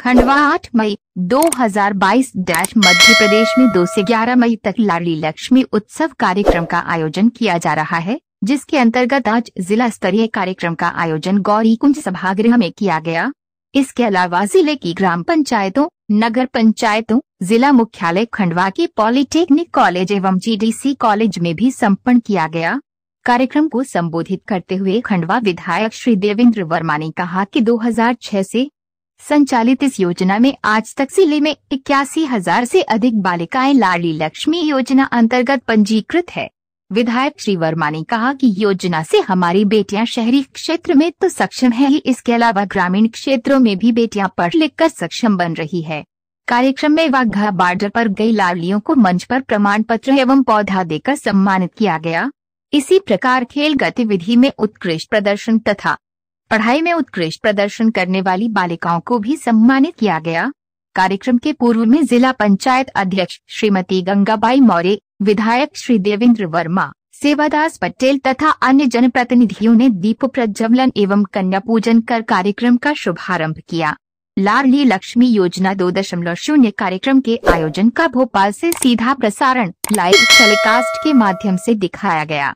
खंडवा आठ मई 2022 बाईस मध्य प्रदेश में 2 से 11 मई तक लाली लक्ष्मी उत्सव कार्यक्रम का आयोजन किया जा रहा है जिसके अंतर्गत आज जिला स्तरीय कार्यक्रम का आयोजन गौरी कुंज सभागृह में किया गया इसके अलावा जिले की ग्राम पंचायतों नगर पंचायतों जिला मुख्यालय खंडवा के पॉलिटेक्निक कॉलेज एवं जीडीसी कॉलेज में भी सम्पन्न किया गया कार्यक्रम को संबोधित करते हुए खंडवा विधायक श्री देवेंद्र वर्मा ने कहा कि 2006 से संचालित इस योजना में आज तक जिले में इक्यासी हजार ऐसी अधिक बालिकाएं लाडली लक्ष्मी योजना अंतर्गत पंजीकृत है विधायक श्री वर्मा ने कहा कि योजना से हमारी बेटियां शहरी क्षेत्र में तो सक्षम है ही इसके अलावा ग्रामीण क्षेत्रों में भी बेटियां पढ़ लिख कर सक्षम बन रही है कार्यक्रम में वाघा बॉर्डर पर गई लाडलियों को मंच पर प्रमाण पत्र एवं पौधा देकर सम्मानित किया गया इसी प्रकार खेल गतिविधि में उत्कृष्ट प्रदर्शन तथा पढ़ाई में उत्कृष्ट प्रदर्शन करने वाली बालिकाओं को भी सम्मानित किया गया कार्यक्रम के पूर्व में जिला पंचायत अध्यक्ष श्रीमती गंगाबाई मौर्य विधायक श्री देवेंद्र वर्मा सेवादास पटेल तथा अन्य जनप्रतिनिधियों ने दीप प्रज्वलन एवं कन्या पूजन कर कार्यक्रम का शुभारंभ किया लाडली लक्ष्मी योजना दो दशमलव शून्य कार्यक्रम के आयोजन का भोपाल से सीधा प्रसारण लाइव टेलीकास्ट के माध्यम से दिखाया गया